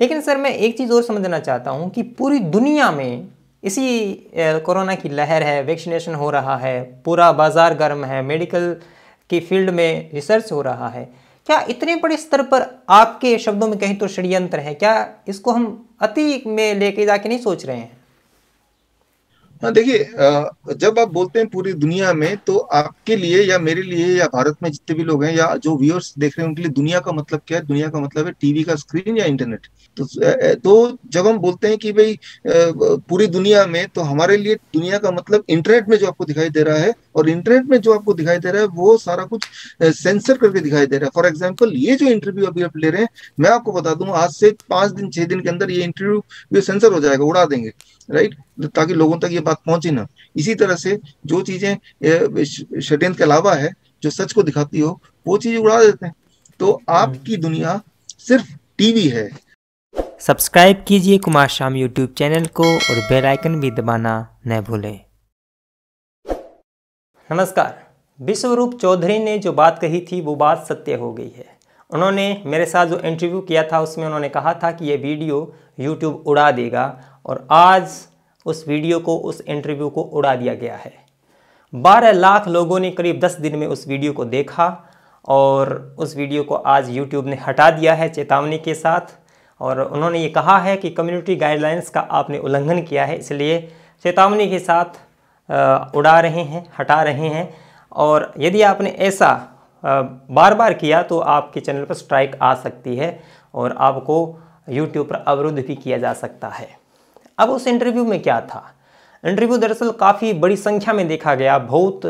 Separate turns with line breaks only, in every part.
लेकिन सर मैं एक चीज़ और समझना चाहता हूँ कि पूरी दुनिया में इसी कोरोना की लहर है वैक्सीनेशन हो रहा है पूरा बाज़ार गर्म है मेडिकल की फील्ड में रिसर्च हो रहा है क्या इतने बड़े स्तर पर आपके शब्दों में कहीं तो षड्यंत्र है क्या इसको हम अति में लेके जाके नहीं सोच रहे हैं
हाँ देखिए जब आप बोलते हैं पूरी दुनिया में तो आपके लिए या मेरे लिए या भारत में जितने भी लोग हैं या जो व्यूअर्स देख रहे हैं उनके लिए दुनिया का मतलब क्या है दुनिया का मतलब है टीवी का स्क्रीन या इंटरनेट तो तो जब हम बोलते हैं कि भाई पूरी दुनिया में तो हमारे लिए दुनिया का मतलब इंटरनेट में जो आपको दिखाई दे रहा है और इंटरनेट में जो आपको दिखाई दे रहा है वो सारा कुछ सेंसर करके दिखाई दे रहा है फॉर एग्जाम्पल ये जो इंटरव्यू अभी आप ले रहे हैं मैं आपको बता दूं आज से पांच दिन छह दिन के अंदर ये इंटरव्यू सेंसर हो जाएगा उड़ा देंगे राइट ताकि लोगों तक ये पास पहुंची ना इसी तरह से जो चीजें षड्यंत्र के अलावा है जो सच को दिखाती हो वो चीज उड़ा देते हैं तो आपकी हम्म। दुनिया सिर्फ टीवी है
सब्सक्राइब कीजिए कुमार श्याम यूट्यूब चैनल को और बेल आइकन भी दबाना न भूलें नमस्कार विश्वरूप चौधरी ने जो बात कही थी वो बात सत्य हो गई है उन्होंने मेरे साथ जो इंटरव्यू किया था उसमें उन्होंने कहा था कि ये वीडियो यूट्यूब उड़ा देगा और आज उस वीडियो को उस इंटरव्यू को उड़ा दिया गया है बारह लाख लोगों ने करीब दस दिन में उस वीडियो को देखा और उस वीडियो को आज यूट्यूब ने हटा दिया है चेतावनी के साथ और उन्होंने ये कहा है कि कम्युनिटी गाइडलाइंस का आपने उल्लंघन किया है इसलिए चेतावनी के साथ उड़ा रहे हैं हटा रहे हैं और यदि आपने ऐसा बार बार किया तो आपके चैनल पर स्ट्राइक आ सकती है और आपको यूट्यूब पर अवरुद्ध भी किया जा सकता है अब उस इंटरव्यू में क्या था इंटरव्यू दरअसल काफ़ी बड़ी संख्या में देखा गया बहुत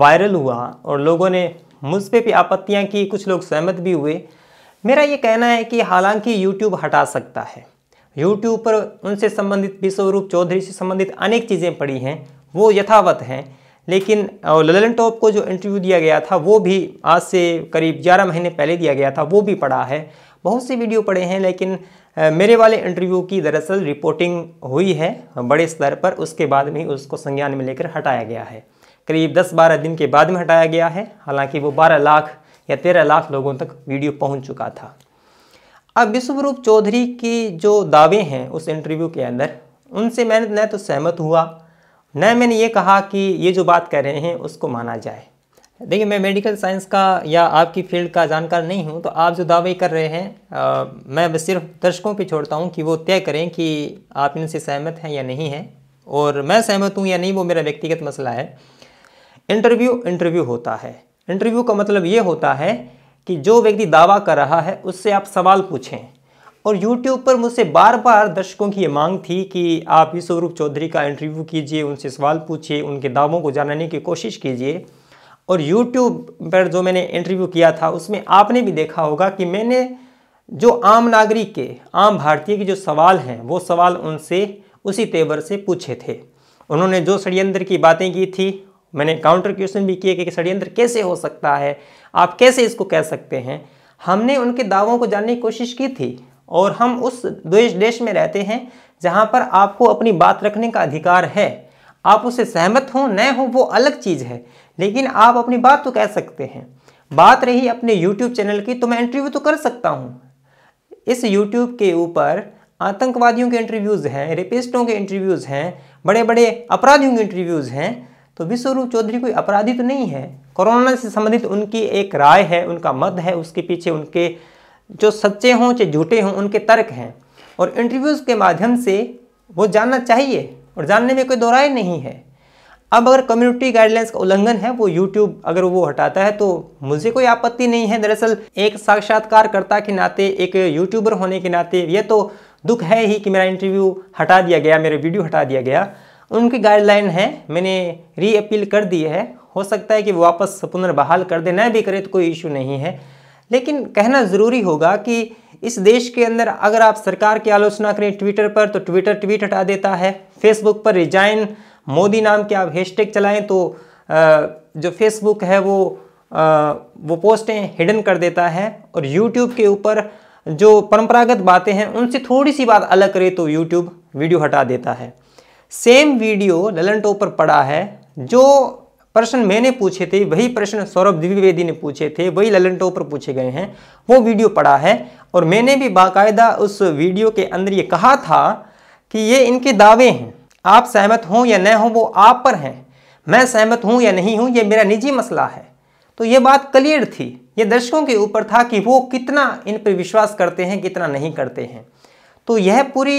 वायरल हुआ और लोगों ने मुझ पर भी आपत्तियाँ की कुछ लोग सहमत भी हुए मेरा ये कहना है कि हालांकि यूट्यूब हटा सकता है यूट्यूब पर उनसे संबंधित विश्वरूप चौधरी से संबंधित अनेक चीज़ें पड़ी हैं वो यथावत हैं लेकिन ललन टॉप को जो इंटरव्यू दिया गया था वो भी आज से करीब ग्यारह महीने पहले दिया गया था वो भी पढ़ा है बहुत से वीडियो पड़े हैं लेकिन मेरे वाले इंटरव्यू की दरअसल रिपोर्टिंग हुई है बड़े स्तर पर उसके बाद में उसको संज्ञान में लेकर हटाया गया है करीब 10-12 दिन के बाद में हटाया गया है हालांकि वो 12 लाख या 13 लाख लोगों तक वीडियो पहुंच चुका था अब विश्वरूप चौधरी की जो दावे हैं उस इंटरव्यू के अंदर उनसे मैंने न तो सहमत हुआ न मैंने ये कहा कि ये जो बात कर रहे हैं उसको माना जाए देखिए मैं मेडिकल साइंस का या आपकी फील्ड का जानकार नहीं हूँ तो आप जो दावे कर रहे हैं आ, मैं सिर्फ दर्शकों पर छोड़ता हूँ कि वो तय करें कि आप इनसे सहमत हैं या नहीं हैं और मैं सहमत हूँ या नहीं वो मेरा व्यक्तिगत मसला है इंटरव्यू इंटरव्यू होता है इंटरव्यू का मतलब ये होता है कि जो व्यक्ति दावा कर रहा है उससे आप सवाल पूछें और यूट्यूब पर मुझसे बार बार दर्शकों की ये मांग थी कि आप इस स्वरूप चौधरी का इंटरव्यू कीजिए उनसे सवाल पूछिए उनके दावों को जानने की कोशिश कीजिए और यूट्यूब पर जो मैंने इंटरव्यू किया था उसमें आपने भी देखा होगा कि मैंने जो आम नागरिक के आम भारतीय के जो सवाल हैं वो सवाल उनसे उसी तेवर से पूछे थे उन्होंने जो षडयंत्र की बातें की थी मैंने काउंटर क्वेश्चन भी किए कि षडयंत्र कैसे हो सकता है आप कैसे इसको कह सकते हैं हमने उनके दावों को जानने की कोशिश की थी और हम उस देश देश में रहते हैं जहाँ पर आपको अपनी बात रखने का अधिकार है आप उससे सहमत हो न हो वो अलग चीज़ है लेकिन आप अपनी बात तो कह सकते हैं बात रही अपने YouTube चैनल की तो मैं इंटरव्यू तो कर सकता हूँ इस YouTube के ऊपर आतंकवादियों के इंटरव्यूज़ हैं रेपिस्टों के इंटरव्यूज़ हैं बड़े बड़े अपराधियों के इंटरव्यूज़ हैं तो विश्वरूप चौधरी कोई अपराधी तो नहीं है कोरोना से संबंधित उनकी एक राय है उनका मत है उसके पीछे उनके जो सच्चे हों चाहे झूठे हों उनके तर्क हैं और इंटरव्यूज़ के माध्यम से वो जानना चाहिए और जानने में कोई दोराय नहीं है अब अगर कम्युनिटी गाइडलाइंस का उल्लंघन है वो यूट्यूब अगर वो हटाता है तो मुझे कोई आपत्ति नहीं है दरअसल एक साक्षात्कारकर्ता के नाते एक यूट्यूबर होने के नाते ये तो दुख है ही कि मेरा इंटरव्यू हटा दिया गया मेरा वीडियो हटा दिया गया उनकी गाइडलाइन है मैंने री अपील कर दी है हो सकता है कि वापस पुनर्बहाल कर दे न भी करे तो कोई इशू नहीं है लेकिन कहना ज़रूरी होगा कि इस देश के अंदर अगर आप सरकार की आलोचना करें ट्विटर पर तो ट्विटर ट्वीट हटा देता है फेसबुक पर रिजाइन मोदी नाम के आप हैशटैग चलाएं तो जो फेसबुक है वो वो पोस्टें हिडन कर देता है और यूट्यूब के ऊपर जो परंपरागत बातें हैं उनसे थोड़ी सी बात अलग करें तो यूट्यूब वीडियो हटा देता है सेम वीडियो ललन टो पर पड़ा है जो प्रश्न मैंने पूछे थे वही प्रश्न सौरभ द्विवेदी ने पूछे थे वही ललन टोपर पूछे गए हैं वो वीडियो पढ़ा है और मैंने भी बाकायदा उस वीडियो के अंदर ये कहा था कि ये इनके दावे हैं आप सहमत हों या न हों वो आप पर हैं मैं सहमत हूँ या नहीं हूँ ये मेरा निजी मसला है तो ये बात क्लियर थी ये दर्शकों के ऊपर था कि वो कितना इन पर विश्वास करते हैं कितना नहीं करते हैं तो यह पूरी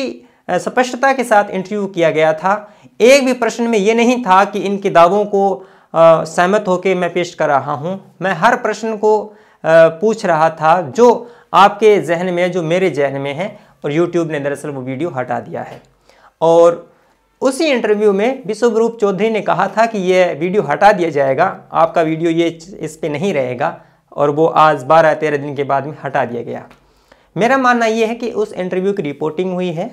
स्पष्टता के साथ इंटरव्यू किया गया था एक भी प्रश्न में ये नहीं था कि इनके दावों को सहमत होकर मैं पेश कर रहा हूँ मैं हर प्रश्न को पूछ रहा था जो आपके जहन में जो मेरे जहन में है और यूट्यूब ने दरअसल वो वीडियो हटा दिया है और उसी इंटरव्यू में विश्वरूप चौधरी ने कहा था कि ये वीडियो हटा दिया जाएगा आपका वीडियो ये इस पर नहीं रहेगा और वो आज बारह तेरह दिन के बाद में हटा दिया गया मेरा मानना ये है कि उस इंटरव्यू की रिपोर्टिंग हुई है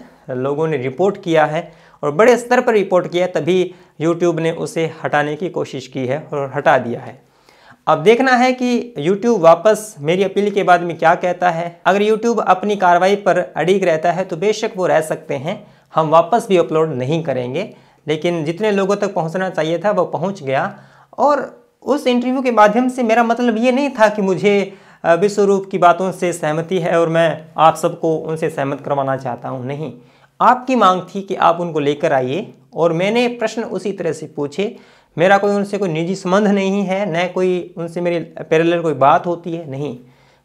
लोगों ने रिपोर्ट किया है और बड़े स्तर पर रिपोर्ट किया तभी यूट्यूब ने उसे हटाने की कोशिश की है और हटा दिया है अब देखना है कि यूट्यूब वापस मेरी अपील के बाद में क्या कहता है अगर यूट्यूब अपनी कार्रवाई पर अड़िग रहता है तो बेशक वो रह सकते हैं हम वापस भी अपलोड नहीं करेंगे लेकिन जितने लोगों तक पहुँचना चाहिए था वो पहुँच गया और उस इंटरव्यू के माध्यम से मेरा मतलब ये नहीं था कि मुझे विश्वरूप की बातों से सहमति है और मैं आप सबको उनसे सहमत करवाना चाहता हूँ नहीं आपकी मांग थी कि आप उनको लेकर आइए और मैंने प्रश्न उसी तरह से पूछे मेरा कोई उनसे कोई निजी संबंध नहीं है न कोई उनसे मेरी पैरेलल कोई बात होती है नहीं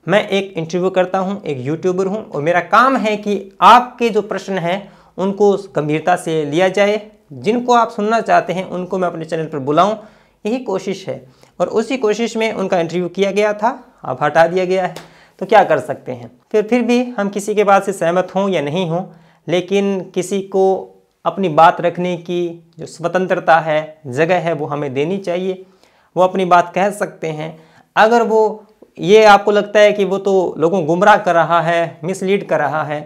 मैं एक इंटरव्यू करता हूँ एक यूट्यूबर हूँ और मेरा काम है कि आपके जो प्रश्न हैं उनको गंभीरता से लिया जाए जिनको आप सुनना चाहते हैं उनको मैं अपने चैनल पर बुलाऊँ यही कोशिश है और उसी कोशिश में उनका इंटरव्यू किया गया था अब हटा दिया गया है तो क्या कर सकते हैं फिर फिर भी हम किसी के बात से सहमत हों या नहीं हों लेकिन किसी को अपनी बात रखने की जो स्वतंत्रता है जगह है वो हमें देनी चाहिए वो अपनी बात कह सकते हैं अगर वो ये आपको लगता है कि वो तो लोगों को गुमराह कर रहा है मिसलीड कर रहा है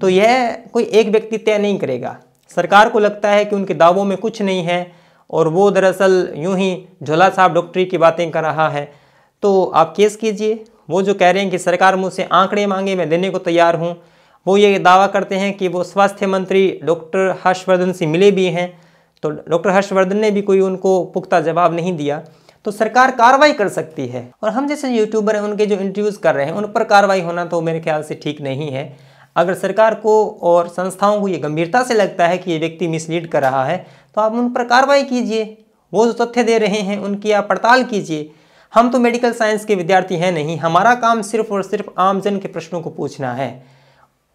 तो यह कोई एक व्यक्ति तय नहीं करेगा सरकार को लगता है कि उनके दावों में कुछ नहीं है और वो दरअसल यूं ही झोला साहब डॉक्टरी की बातें कर रहा है तो आप केस कीजिए वो जो कह रहे हैं कि सरकार मुझसे आंकड़े मांगे मैं देने को तैयार हूँ वो ये दावा करते हैं कि वो स्वास्थ्य मंत्री डॉक्टर हर्षवर्धन से मिले भी हैं तो डॉक्टर हर्षवर्धन ने भी कोई उनको पुख्ता जवाब नहीं दिया तो सरकार कार्रवाई कर सकती है और हम जैसे यूट्यूबर हैं उनके जो इंटरव्यूज़ कर रहे हैं उन पर कार्रवाई होना तो मेरे ख्याल से ठीक नहीं है अगर सरकार को और संस्थाओं को ये गंभीरता से लगता है कि ये व्यक्ति मिसलीड कर रहा है तो आप उन पर कार्रवाई कीजिए वो जो तथ्य दे रहे हैं उनकी आप पड़ताल कीजिए हम तो मेडिकल साइंस के विद्यार्थी हैं नहीं हमारा काम सिर्फ और सिर्फ आमजन के प्रश्नों को पूछना है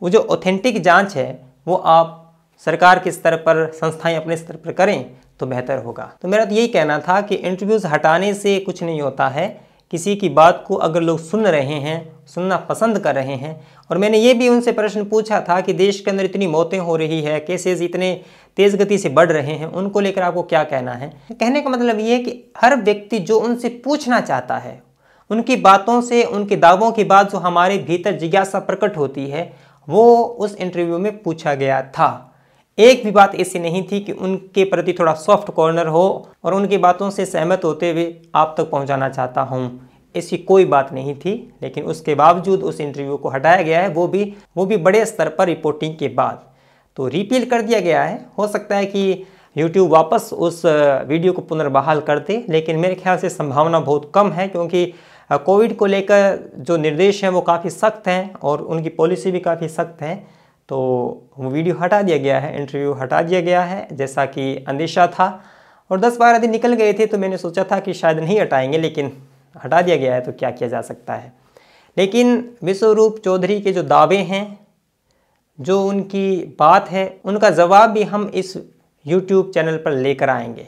वो जो ऑथेंटिक जांच है वो आप सरकार के स्तर पर संस्थाएं अपने स्तर पर करें तो बेहतर होगा तो मेरा तो यही कहना था कि इंटरव्यूज़ हटाने से कुछ नहीं होता है किसी की बात को अगर लोग सुन रहे हैं सुनना पसंद कर रहे हैं और मैंने ये भी उनसे प्रश्न पूछा था कि देश के अंदर इतनी मौतें हो रही है केसेस इतने तेज़ गति से बढ़ रहे हैं उनको लेकर आपको क्या कहना है कहने का मतलब ये है कि हर व्यक्ति जो उनसे पूछना चाहता है उनकी बातों से उनके दावों के बाद जो हमारे भीतर जिज्ञासा प्रकट होती है वो उस इंटरव्यू में पूछा गया था एक भी बात ऐसी नहीं थी कि उनके प्रति थोड़ा सॉफ्ट कॉर्नर हो और उनकी बातों से सहमत होते हुए आप तक पहुंचाना चाहता हूं ऐसी कोई बात नहीं थी लेकिन उसके बावजूद उस इंटरव्यू को हटाया गया है वो भी वो भी बड़े स्तर पर रिपोर्टिंग के बाद तो रिपील कर दिया गया है हो सकता है कि यूट्यूब वापस उस वीडियो को पुनर्बहाल कर दे लेकिन मेरे ख्याल से संभावना बहुत कम है क्योंकि कोविड को लेकर जो निर्देश हैं वो काफ़ी सख्त हैं और उनकी पॉलिसी भी काफ़ी सख्त हैं तो वो वीडियो हटा दिया गया है इंटरव्यू हटा दिया गया है जैसा कि अंदेशा था और दस बारह दिन निकल गए थे तो मैंने सोचा था कि शायद नहीं हटाएंगे लेकिन हटा दिया गया है तो क्या किया जा सकता है लेकिन विश्वरूप चौधरी के जो दावे हैं जो उनकी बात है उनका जवाब भी हम इस यूट्यूब चैनल पर लेकर आएंगे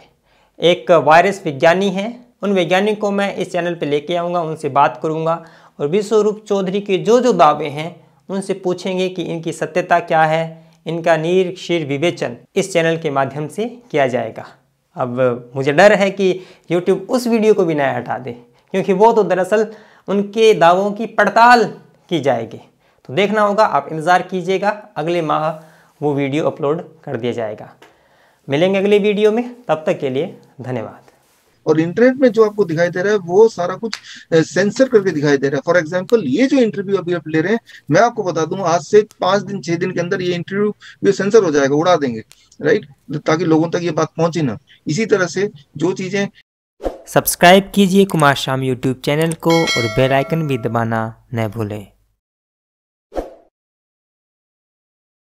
एक वायरस विज्ञानी हैं उन वैज्ञानिक को मैं इस चैनल पे लेके आऊँगा उनसे बात करूँगा और विश्वरूप चौधरी के जो जो दावे हैं उनसे पूछेंगे कि इनकी सत्यता क्या है इनका शीर विवेचन इस चैनल के माध्यम से किया जाएगा अब मुझे डर है कि YouTube उस वीडियो को भी नया हटा दे क्योंकि वो तो दरअसल उनके दावों की पड़ताल की जाएगी तो देखना होगा आप इंतज़ार कीजिएगा अगले माह वो वीडियो अपलोड कर दिया जाएगा मिलेंगे अगले वीडियो में
तब तक के लिए धन्यवाद और इंटरनेट में जो आपको दिखाई दे रहा है वो सारा कुछ सेंसर करके दिखाई दे रहा है फॉर एग्जाम्पल ये जो इंटरव्यू अभी आप ले रहे हैं मैं आपको बता दूं आज से पांच दिन छह दिन के अंदर ये इंटरव्यू सेंसर हो जाएगा उड़ा देंगे राइट ताकि लोगों तक ये बात पहुंचे ना इसी तरह से जो चीजें
सब्सक्राइब कीजिए कुमार श्याम यूट्यूब चैनल को
और बेल आइकन भी दबाना न भूलें